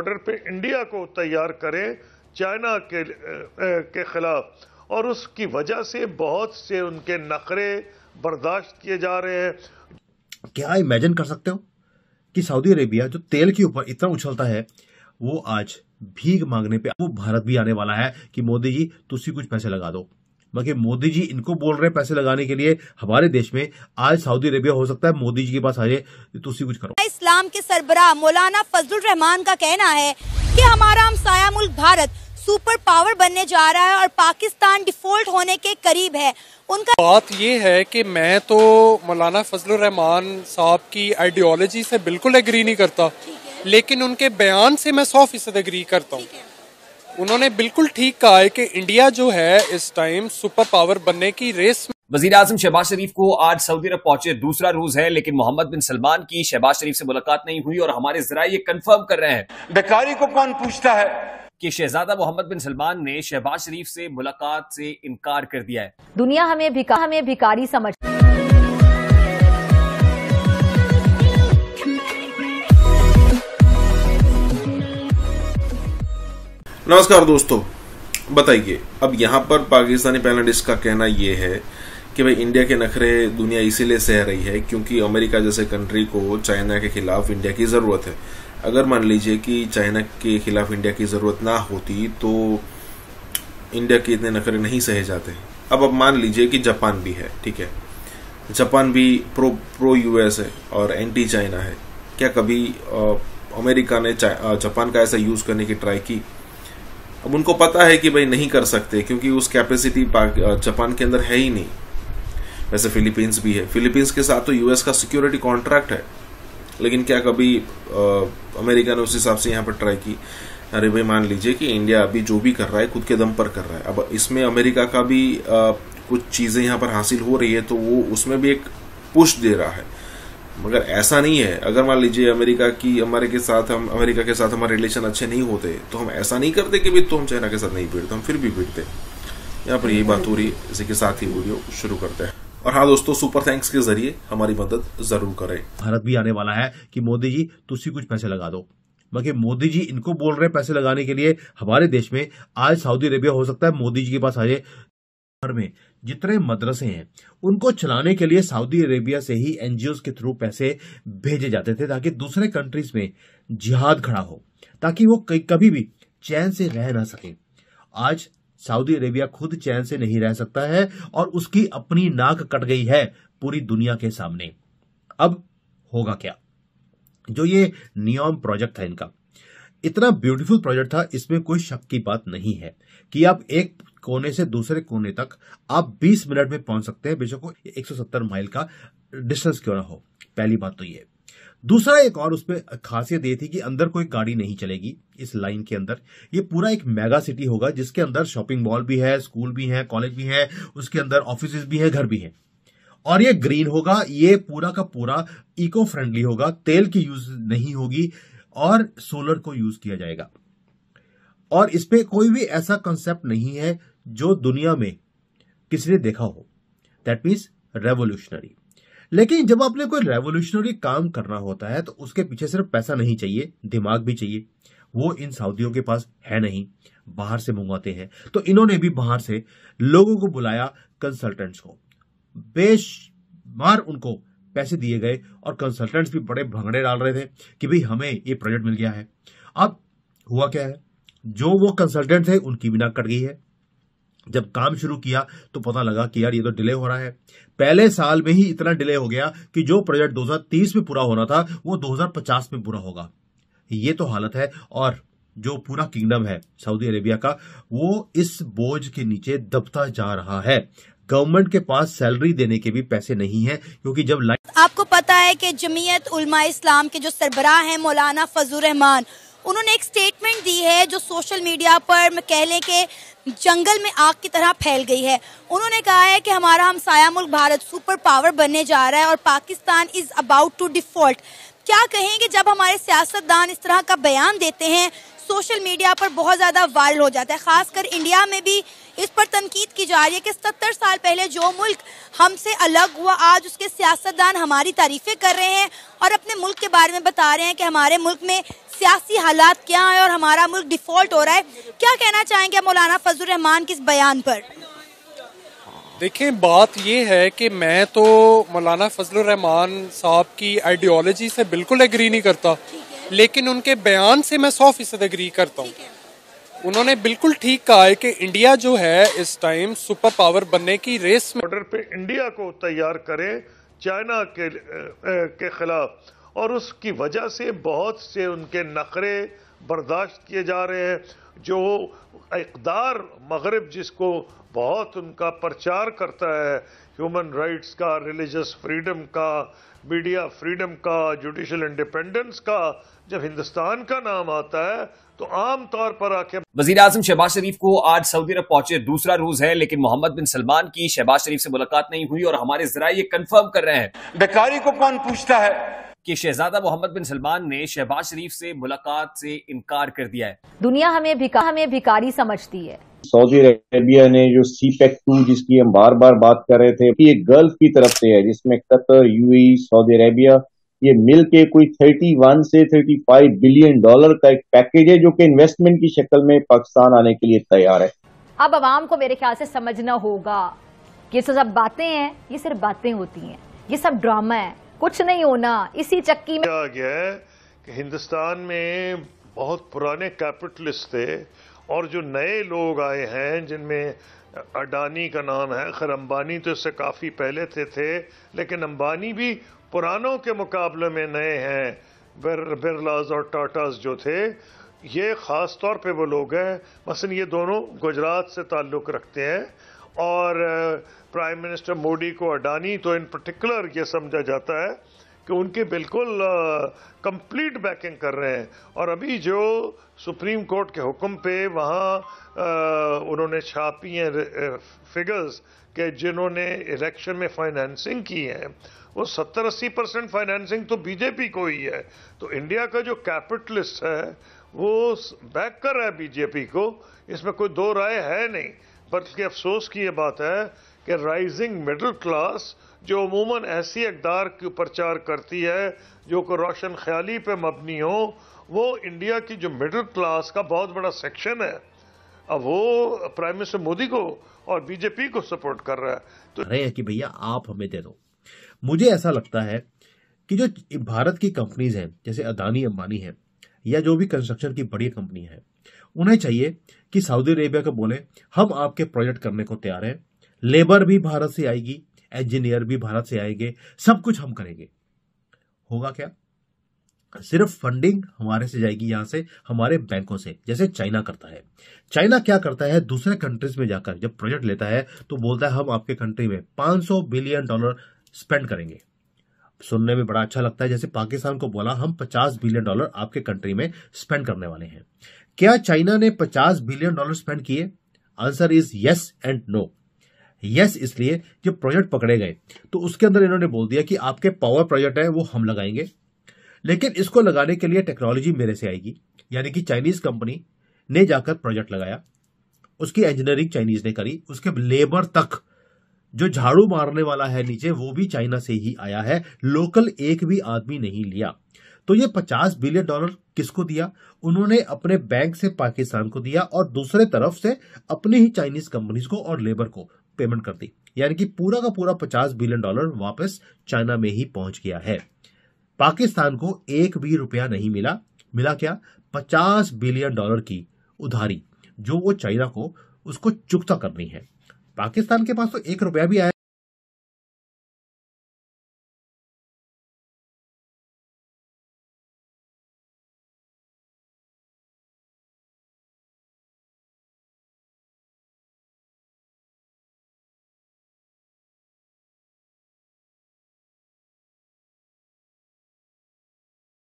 border पे India को तैयार करें चाइना के के खिलाफ और उसकी वजह से बहुत से उनके नखरे बर्दाश्त किए जा रहे हैं क्या इमेजिन कर सकते हो कि सऊदी अरेबिया जो तेल के ऊपर इतना उछलता है वो आज भीख मांगने पे वो भारत भी आने वाला है कि मोदी जी तुसी कुछ पैसे लगा दो मगर मोदी जी इनको बोल रहे हैं पैसे लगाने के लिए हमारे देश में आज सऊदी अरेबिया हो सकता है मोदी जी के पास आ जाए तो उसी कुछ करो इस्लाम के सरबराह मौलाना फजल रहमान का कहना है कि हमारा हमसाया मुल्क भारत सुपर पावर बनने जा रहा है और पाकिस्तान डिफॉल्ट होने के करीब है उनका बात ये है कि मैं तो मौलाना फजल रहमान साहब की आइडियोलॉजी से बिल्कुल एग्री नहीं करता लेकिन उनके बयान से मैं सौ फीसद एग्री करता हूँ उन्होंने बिल्कुल ठीक कहा है कि इंडिया जो है इस टाइम सुपर पावर बनने की रेस में वजीर आजम शहबाज शरीफ को आज सऊदी अरब पहुंचे दूसरा रोज है लेकिन मोहम्मद बिन सलमान की शहबाज शरीफ से मुलाकात नहीं हुई और हमारे जरा ये कंफर्म कर रहे हैं बेकारी को कौन पूछता है कि शहजादा मोहम्मद बिन सलमान ने शहबाज शरीफ से मुलाकात से इनकार कर दिया है दुनिया हमें भिका, हमें भिकारी समझ नमस्कार दोस्तों बताइए अब यहां पर पाकिस्तानी पैनलिस्ट का कहना यह है कि भाई इंडिया के नखरे दुनिया इसीलिए सह रही है क्योंकि अमेरिका जैसे कंट्री को चाइना के खिलाफ इंडिया की ज़रूरत है अगर मान लीजिए कि चाइना के खिलाफ इंडिया की ज़रूरत ना होती तो इंडिया के इतने नखरे नहीं सहे जाते अब अब मान लीजिए कि जापान भी है ठीक है जापान भी प्रो प्रो यूएस है और एंटी चाइना है क्या कभी अमेरिका ने जापान का ऐसा यूज़ करने की ट्राई की अब उनको पता है कि भाई नहीं कर सकते क्योंकि उस कैपेसिटी जापान के अंदर है ही नहीं वैसे फिलीपींस भी है फिलीपींस के साथ तो यूएस का सिक्योरिटी कॉन्ट्रैक्ट है लेकिन क्या कभी आ, अमेरिका ने उस हिसाब से यहाँ पर ट्राई की अरे भाई मान लीजिए कि इंडिया अभी जो भी कर रहा है खुद के दम पर कर रहा है अब इसमें अमेरिका का भी आ, कुछ चीज़ें यहाँ पर हासिल हो रही है तो वो उसमें भी एक पुश दे रहा है मगर ऐसा नहीं है अगर मान लीजिए अमेरिका की हमारे के साथ हम अमेरिका के साथ हमारे रिलेशन अच्छे नहीं होते तो हम ऐसा नहीं करते कि भाई तो हम चाइना के साथ नहीं भिड़ते हम फिर भी भिड़ते यहाँ पर यही बात हो रही है इसी के साथ ही वीडियो शुरू करते हैं और हाँ दोस्तों सुपर थैंक्स के जरिए हमारी मदद जरूर करें भारत भी आने वाला है कि मोदी जी तुम कुछ पैसे लगा दो बाकी मोदी जी इनको बोल रहे हैं पैसे लगाने के लिए हमारे देश में आज सऊदी अरेबिया हो सकता है मोदी जी के पास आ जाए भर में जितने मदरसे हैं उनको चलाने के लिए सऊदी अरेबिया से ही एनजीओ के थ्रू पैसे भेजे जाते थे ताकि दूसरे कंट्रीज में जिहाद खड़ा हो ताकि वो कभी भी चैन से रह ना सके आज सऊदी अरेबिया खुद चैन से नहीं रह सकता है और उसकी अपनी नाक कट गई है पूरी दुनिया के सामने अब होगा क्या जो ये नियम प्रोजेक्ट था इनका इतना ब्यूटीफुल प्रोजेक्ट था इसमें कोई शक की बात नहीं है कि आप एक कोने से दूसरे कोने तक आप 20 मिनट में पहुंच सकते हैं बेशक 170 माइल का डिस्टेंस क्यों ना हो पहली बात तो ये दूसरा एक और उसमें खासियत ये थी कि अंदर कोई गाड़ी नहीं चलेगी इस लाइन के अंदर ये पूरा एक मेगा सिटी होगा जिसके अंदर शॉपिंग मॉल भी है स्कूल भी है कॉलेज भी है उसके अंदर ऑफिस भी है घर भी है और ये ग्रीन होगा ये पूरा का पूरा इको फ्रेंडली होगा तेल की यूज नहीं होगी और सोलर को यूज किया जाएगा और इस पर कोई भी ऐसा कंसेप्ट नहीं है जो दुनिया में किसी ने देखा हो दैट मीन्स रेवोल्यूशनरी लेकिन जब आपने कोई रेवोल्यूशनरी काम करना होता है तो उसके पीछे सिर्फ पैसा नहीं चाहिए दिमाग भी चाहिए वो इन सऊदियों के पास है नहीं बाहर से मंगवाते हैं तो इन्होंने भी बाहर से लोगों को बुलाया कंसल्टेंट्स को बेशमार उनको पैसे दिए गए और कंसल्टेंट्स भी बड़े भंगड़े डाल रहे थे कि भाई हमें ये प्रोजेक्ट मिल गया है अब हुआ क्या है जो वो कंसल्टेंट थे उनकी बिना कट गई है जब काम शुरू किया तो पता लगा कि यार ये तो डिले हो रहा है पहले साल में ही इतना डिले हो गया कि जो प्रोजेक्ट 2030 में पूरा होना था वो 2050 में पूरा होगा ये तो हालत है और जो पूरा किंगडम है सऊदी अरेबिया का वो इस बोझ के नीचे दबता जा रहा है गवर्नमेंट के पास सैलरी देने के भी पैसे नहीं है क्योंकि जब आपको पता है कि जमीयत उलमा इस्लाम के जो सरबराह हैं मौलाना फजूर रहमान उन्होंने एक स्टेटमेंट दी है जो सोशल मीडिया पर कह लें कि जंगल में आग की तरह फैल गई है उन्होंने कहा है कि हमारा हमसाया मुल्क भारत सुपर पावर बनने जा रहा है और Pakistan is about to default क्या कहेंगे जब हमारे सियासतदान इस तरह का बयान देते हैं सोशल मीडिया पर बहुत ज़्यादा वायरल हो जाता है खासकर इंडिया में भी इस पर तनकीद की जा रही है कि सत्तर साल पहले जो मुल्क हमसे अलग हुआ आज उसके सियासतदान हमारी तारीफ़ें कर रहे हैं और अपने मुल्क के बारे में बता रहे हैं कि हमारे मुल्क में सियासी हालात क्या हैं और हमारा मुल्क डिफ़ॉल्ट हो रहा है क्या कहना चाहेंगे मौलाना फजल रहमान के इस बयान पर देखें बात यह है कि मैं तो मौलाना फजल रहमान साहब की आइडियोलॉजी से बिल्कुल एग्री नहीं करता लेकिन उनके बयान से मैं सौ फीसद एग्री करता हूँ उन्होंने बिल्कुल ठीक कहा है कि इंडिया जो है इस टाइम सुपर पावर बनने की रेस में बॉर्डर पे इंडिया को तैयार करें चाइना के ए, के खिलाफ और उसकी वजह से बहुत से उनके नखरे बर्दाश्त किए जा रहे हैं जो इकदार मगरब जिसको बहुत उनका प्रचार करता है ह्यूमन राइट्स का रिलीजस फ्रीडम का मीडिया फ्रीडम का जुडिशल इंडिपेंडेंस का जब हिंदुस्तान का नाम आता है तो आम तौर पर आके वजीर आजम शहबाज शरीफ को आज सऊदी अरब पहुंचे दूसरा रोज है लेकिन मोहम्मद बिन सलमान की शहबाज शरीफ से मुलाकात नहीं हुई और हमारे जरा ये कंफर्म कर रहे हैं बेकारी को कौन पूछता है कि शहजादा मोहम्मद बिन सलमान ने शहबाज शरीफ से मुलाकात से इनकार कर दिया है दुनिया हमें भिका, हमें भिकारी समझती है सऊदी अरेबिया ने जो सी पैक टू जिसकी हम बार बार बात कर रहे थे ये गल्फ की तरफ से है जिसमें कतर यू सऊदी अरेबिया ये मिल के कोई 31 से 35 बिलियन डॉलर का एक पैकेज है जो कि इन्वेस्टमेंट की शक्ल में पाकिस्तान आने के लिए तैयार है अब आवाम को मेरे ख्याल से समझना होगा कि ये सब बातें हैं ये सिर्फ बातें होती हैं ये सब ड्रामा है कुछ नहीं होना इसी चक्की में आ गया कि हिंदुस्तान में बहुत पुराने कैपिटलिस्ट थे और जो नए लोग आए हैं जिनमें अडानी का नाम है खर अम्बानी तो इससे काफ़ी पहले थे थे लेकिन अम्बानी भी पुरानों के मुकाबले में नए हैं बिर, बिरलाज और टाटाज जो थे ये ख़ास तौर पे वो लोग हैं मसलन ये दोनों गुजरात से ताल्लुक़ रखते हैं और प्राइम मिनिस्टर मोदी को अडानी तो इन पर्टिकुलर ये समझा जाता है कि उनकी बिल्कुल कंप्लीट बैकिंग कर रहे हैं और अभी जो सुप्रीम कोर्ट के हुक्म पे वहाँ उन्होंने छापी हैं फिगर्स के जिन्होंने इलेक्शन में फाइनेंसिंग की है वो सत्तर अस्सी परसेंट फाइनेंसिंग तो बीजेपी को ही है तो इंडिया का जो कैपिटलिस्ट है वो बैक कर रहा है बीजेपी को इसमें कोई दो राय है नहीं बल्कि अफसोस की ये बात है कि राइजिंग मिडिल क्लास जो अमूमन ऐसी अकदार की प्रचार करती है जो कि रोशन ख्याली पर मबनी हो वो इंडिया की जो मिडिल क्लास का बहुत बड़ा सेक्शन है अब वो प्राइम मिनिस्टर मोदी को और बीजेपी को सपोर्ट कर रहा है तो रहे हैं कि भैया आप हमें दे दो मुझे ऐसा लगता है कि जो भारत की कंपनीज हैं जैसे अदानी अंबानी है या जो भी कंस्ट्रक्शन की बड़ी कंपनी है उन्हें चाहिए कि सऊदी अरेबिया को बोले हम आपके प्रोजेक्ट करने को तैयार हैं लेबर भी भारत से आएगी इंजीनियर भी भारत से आएंगे सब कुछ हम करेंगे होगा क्या सिर्फ फंडिंग हमारे से जाएगी यहां से हमारे बैंकों से जैसे चाइना करता है चाइना क्या करता है दूसरे कंट्रीज में जाकर जब प्रोजेक्ट लेता है तो बोलता है हम आपके कंट्री में 500 बिलियन डॉलर स्पेंड करेंगे सुनने में बड़ा अच्छा लगता है जैसे पाकिस्तान को बोला हम 50 बिलियन डॉलर आपके कंट्री में स्पेंड करने वाले हैं क्या चाइना ने 50 बिलियन डॉलर स्पेंड किए answer is yes and no yes इसलिए जो प्रोजेक्ट पकड़े गए तो उसके अंदर इन्होंने बोल दिया कि आपके पावर प्रोजेक्ट है वो हम लगाएंगे लेकिन इसको लगाने के लिए टेक्नोलॉजी मेरे से आएगी यानी कि चाइनीज कंपनी ने जाकर प्रोजेक्ट लगाया उसकी इंजीनियरिंग चाइनीज ने करी उसके लेबर तक जो झाड़ू मारने वाला है नीचे वो भी चाइना से ही आया है लोकल एक भी आदमी नहीं लिया तो ये 50 बिलियन डॉलर किसको दिया उन्होंने अपने बैंक से पाकिस्तान को दिया और दूसरे तरफ से अपनी ही चाइनीज कंपनीज को और लेबर को पेमेंट कर दी यानी कि पूरा का पूरा 50 बिलियन डॉलर वापस चाइना में ही पहुंच गया है पाकिस्तान को एक भी रुपया नहीं मिला मिला क्या 50 बिलियन डॉलर की उधारी जो वो चाइना को उसको चुकता करनी है पाकिस्तान के पास तो एक रुपया भी आया